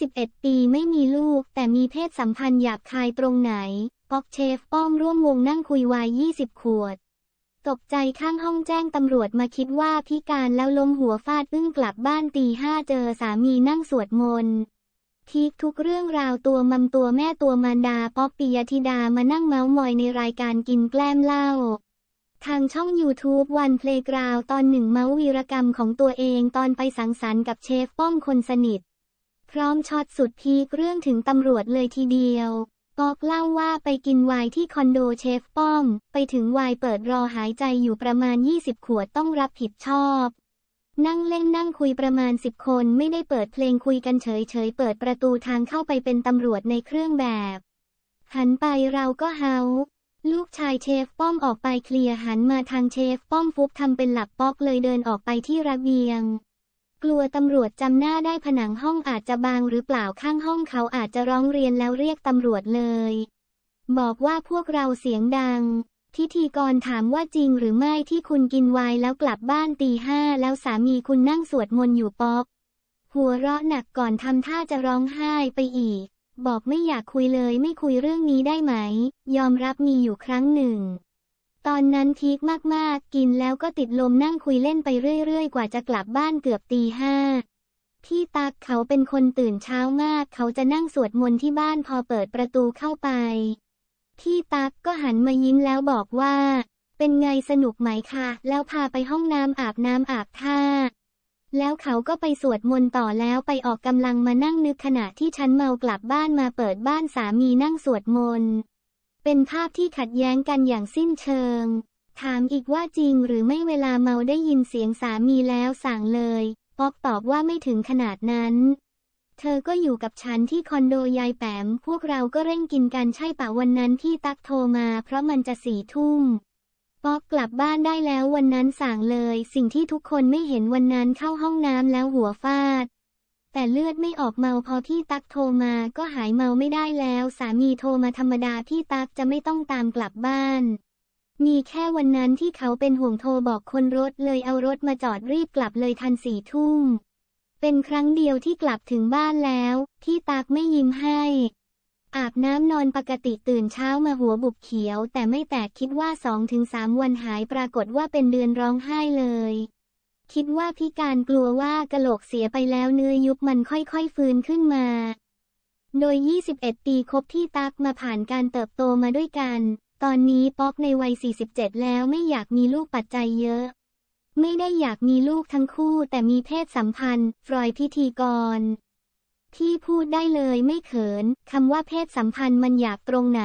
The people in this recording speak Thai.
21ปีไม่มีลูก แต่มีเพศสัมพันธ์หยาบคายตรงไหน ป๊อกเชฟป้อมร่วมวงนั่งคุยวาย 20 ขวด ตกใจข้างห้องแจ้งตำรวจมาคิดว่าพิการแล้วลมหัวฟาดอึ้งกลับบ้านตีห้าเจอสามีนั่งสวดมนต์ทีทุกเรื่องราวตัวมัมตัวแม่ตัวมารดาป๊อปปิยธิดามานั่งเมาส์มอยในรายการกินแกล้มเล่า ทางช่อง YouTube วันเพลงกราวตอนหนึ่งเมาส์วีรกรรมของตัวเองตอนไปสังสรรค์กับเชฟป้อมคนสนิทพร้อมช็อตสุด พีคเรื่องถึงตำรวจเลยทีเดียวกอกเล่าว่าไปกินไวน์ที่คอนโดเชฟป้อมไปถึงไวน์เปิดรอหายใจอยู่ประมาณ 20 ขวด ต้องรับผิดชอบ นั่งเล่นนั่งคุยประมาณ 10 คนไม่ได้เปิดเพลงคุยกันเฉยเฉยเปิดประตูทางเข้าไปเป็นตำรวจในเครื่องแบบ หันไปเราก็เฮา ลูกชายเชฟป้อมออกไปเคลียร์หันมาทางเชฟป้อมฟุบทำเป็นหลับป๊อกเลยเดินออกไปที่ระเบียงกลัวตำรวจจำหน้าได้ผนังห้องอาจจะบางหรือเปล่าข้างห้องเขาอาจจะร้องเรียนแล้วเรียกตำรวจเลย บอกว่าพวกเราเสียงดังทิธีกรถามว่าจริงหรือไม่ที่คุณกินวายแล้วกลับบ้านตีห้าแล้วสามีคุณนั่งสวดมนต์อยู่ป๊อกหัวเราะหนักก่อนทำท่าจะร้องไห้ไปอีก บอกไม่อยากคุยเลยไม่คุยเรื่องนี้ได้ไหม ยอมรับมีอยู่ครั้งหนึ่งตอนนั้นพีคมากๆกินแล้วก็ติดลมนั่งคุยเล่นไปเรื่อยๆกว่าจะกลับบ้านเกือบตีห้าพี่ตักเขาเป็นคนตื่นเช้ามาก เขาจะนั่งสวดมนต์ที่บ้านพอเปิดประตูเข้าไปพี่ตักก็หันมายิ้มแล้วบอกว่า เป็นไงสนุกไหมคะแล้วพาไปห้องน้ำอาบน้ำอาบท่า แล้วเขาก็ไปสวดมนต์ต่อแล้วไปออกกำลังมานั่งนึกขณะที่ฉันเมากลับบ้านมาเปิดบ้านสามีนั่งสวดมนต์เป็นภาพที่ขัดแย้งกันอย่างสิ้นเชิง ถามอีกว่าจริงหรือไม่เวลาเมาได้ยินเสียงสามีแล้วสั่งเลย ป๊อกตอบว่าไม่ถึงขนาดนั้น เธอก็อยู่กับฉันที่คอนโดยายแปมพวกเราก็เร่งกินกันใช่ปะวันนั้นพี่ตักโทรมาเพราะมันจะสี่ทุ่มป๊อกกลับบ้านได้แล้ววันนั้นสั่งเลย สิ่งที่ทุกคนไม่เห็นวันนั้นเข้าห้องน้ำแล้วหัวฟาดแต่เลือดไม่ออกเมาพอพี่ตั๊กโทรมาก็หายเมาไม่ได้แล้ว สามีโทรมาธรรมดาพี่ตั๊กจะไม่ต้องตามกลับบ้าน มีแค่วันนั้นที่เขาเป็นห่วงโทรบอกคนรถเลยเอารถมาจอดรีบกลับเลยทันสี่ทุ่มเป็นครั้งเดียวที่กลับถึงบ้านแล้ว พี่ตั๊กไม่ยิ้มให้ อาบน้ำนอนปกติตื่นเช้ามาหัวบุบเขียว แต่ไม่แตกคิดว่าสองถึงสามวันหายปรากฏว่าเป็นเดือนร้องไห้เลยคิดว่าพิการกลัวว่ากะโหลกเสียไปแล้วเนื้อยุบมันค่อยๆฟื้นขึ้นมา โดย 21ปีคบที่ตักมาผ่านการเติบโตมาด้วยกัน ตอนนี้ป๊อกในวัย 47 แล้วไม่อยากมีลูกปัจจัยเยอะ ไม่ได้อยากมีลูกทั้งคู่แต่มีเพศสัมพันธ์ ฟรอยพิธีกร ที่พูดได้เลยไม่เขินคำว่าเพศสัมพันธ์มันอยากตรงไหน